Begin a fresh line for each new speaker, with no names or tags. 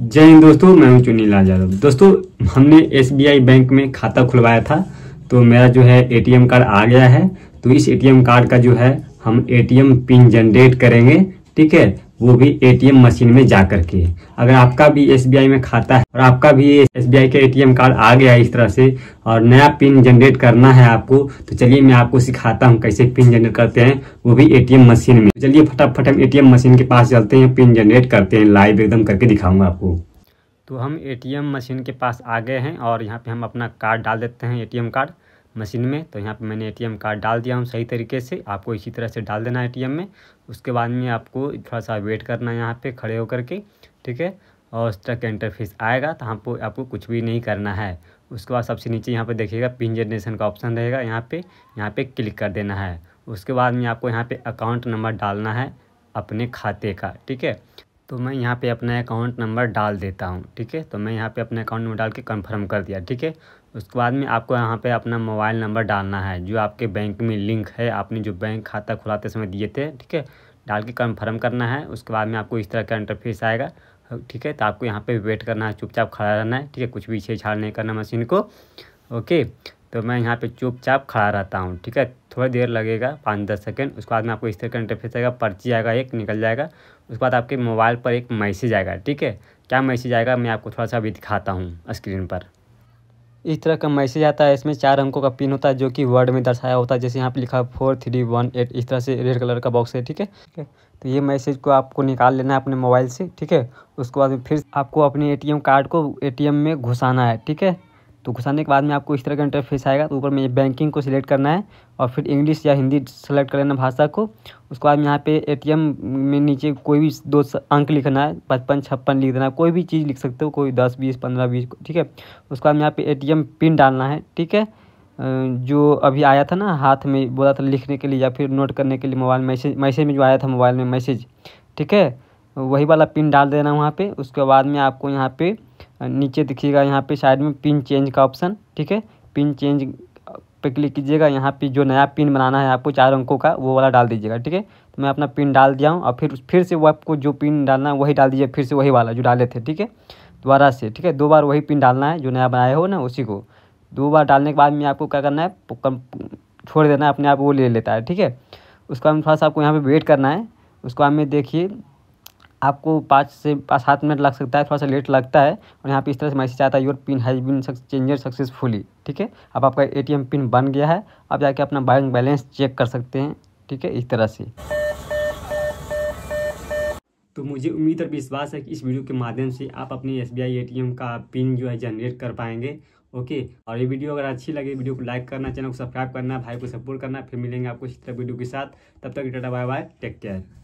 जय हिंद दोस्तों मैं हूं चुनी लाल यादव दोस्तों हमने एस बैंक में खाता खुलवाया था तो मेरा जो है एटीएम कार्ड आ गया है तो इस एटीएम कार्ड का जो है हम एटीएम पिन जनरेट करेंगे ठीक है वो भी एटीएम मशीन में जा करके अगर आपका भी एसबीआई में खाता है और आपका भी एसबीआई का एटीएम कार्ड आ गया है इस तरह से और नया पिन जनरेट करना है आपको तो चलिए मैं आपको सिखाता हूँ कैसे पिन जनरेट करते हैं वो भी एटीएम मशीन में चलिए फटाफट हम एटीएम मशीन के पास चलते हैं पिन जनरेट करते हैं लाइव एकदम करके दिखाऊंगा आपको तो हम ए मशीन के पास आ गए हैं और यहाँ पे हम अपना कार्ड डाल देते हैं ए कार्ड मशीन में तो यहाँ पे मैंने एटीएम कार्ड डाल दिया हूँ सही तरीके से आपको इसी तरह से डाल देना है एटीएम में उसके बाद में आपको थोड़ा सा वेट करना है यहाँ पर खड़े होकर के ठीक है और उस तरह का इंटरफेस आएगा तो हम आपको कुछ भी नहीं करना है उसके बाद सबसे नीचे यहाँ पर देखिएगा पिन जनरेशन का ऑप्शन रहेगा यहाँ पर यहाँ पर क्लिक कर देना है उसके बाद में आपको यहाँ पर अकाउंट नंबर डालना है अपने खाते का ठीक है तो मैं यहाँ पे अपना अकाउंट नंबर डाल देता हूँ ठीक है तो मैं यहाँ पे अपना अकाउंट नंबर डाल के कंफर्म कर दिया ठीक है उसके बाद में आपको यहाँ पे अपना मोबाइल नंबर डालना है जो आपके बैंक में लिंक है आपने जो बैंक खाता खुलाते समय दिए थे ठीक है डाल के कंफर्म करना है उसके बाद में आपको इस तरह का इंटरफेस आएगा ठीक है तो आपको यहाँ पर वेट करना है चुपचाप खड़ा रहना है ठीक है कुछ भी छेड़छाड़ नहीं करना मशीन को ओके तो मैं यहाँ पे चुपचाप खड़ा रहता हूँ ठीक है थोड़ी देर लगेगा पाँच दस सेकेंड उसके बाद में आपको इस तरह का इंटरफेस आएगा पर्ची आएगा एक निकल जाएगा उसके बाद आपके मोबाइल पर एक मैसेज आएगा ठीक है क्या मैसेज आएगा मैं आपको थोड़ा सा अभी दिखाता हूँ स्क्रीन पर
इस तरह का मैसेज आता है इसमें चार अंकों का पिन होता है जो कि वर्ड में दर्शाया होता है जैसे यहाँ पे लिखा है फोर थ्री वन एट इस तरह से रेड कलर का बॉक्स है ठीक है ठीक है तो ये मैसेज को आपको निकाल लेना है अपने मोबाइल से ठीक है उसके बाद फिर आपको अपने एटीएम कार्ड को एटीएम में घुसाना है ठीक है तो घुसाने के बाद में आपको इस तरह का इंटरफेस आएगा तो ऊपर में बैंकिंग को सिलेक्ट करना है और फिर इंग्लिश या हिंदी सेलेक्ट कर लेना भाषा को उसके बाद यहाँ पे एटीएम में नीचे कोई भी दो अंक लिखना है पचपन छप्पन लिख देना है कोई भी चीज़ लिख सकते हो कोई दस बीस पंद्रह बीस ठीक है उसके बाद में यहाँ पे ए पिन डालना है ठीक है जो अभी आया था ना हाथ में बोला था लिखने के लिए या फिर नोट करने के लिए मोबाइल मैसेज मैसेज में जो आया था मोबाइल में मैसेज ठीक है वही वाला पिन डाल देना वहाँ पे उसके बाद में आपको यहाँ पे नीचे दिखिएगा यहाँ पे साइड में पिन चेंज का ऑप्शन ठीक है पिन चेंज पे क्लिक कीजिएगा यहाँ पे जो नया पिन बनाना है आपको चार अंकों का वो वाला डाल दीजिएगा ठीक है तो मैं अपना पिन डाल दिया हूँ और फिर फिर से वो आपको जो पिन डालना है वही डाल दीजिए फिर से वही वाला जो डाले थे ठीक है दोबारा से ठीक है दो बार वही पिन डालना है जो नया बनाया हो ना उसी को दो बार डालने के बाद में आपको क्या करना है छोड़ देना है अपने आप वो ले लेता है ठीक है उसका हमें थोड़ा सा आपको यहाँ पर वेट करना है उसको हमें देखिए आपको पाँच से पाँच सात मिनट लग सकता है थोड़ा सा लेट लगता है और यहाँ पे इस तरह से मैसेज आता है your pin has been changed successfully ठीक है अब आपका एटीएम पिन बन गया है आप जाके अपना बैंक बैलेंस चेक कर सकते हैं ठीक है इस तरह से
तो मुझे उम्मीद और विश्वास है कि इस वीडियो के माध्यम से आप अपने एस बी का पिन जो है जनरेट कर पाएंगे ओके और ये वीडियो अगर अच्छी लगे वीडियो को लाइक करना चैनल को सब्सक्राइब करना भाई को सपोर्ट करना फिर मिलेंगे आपको इस तरह वीडियो के साथ तब तक डाटा बाय बाय टेक केयर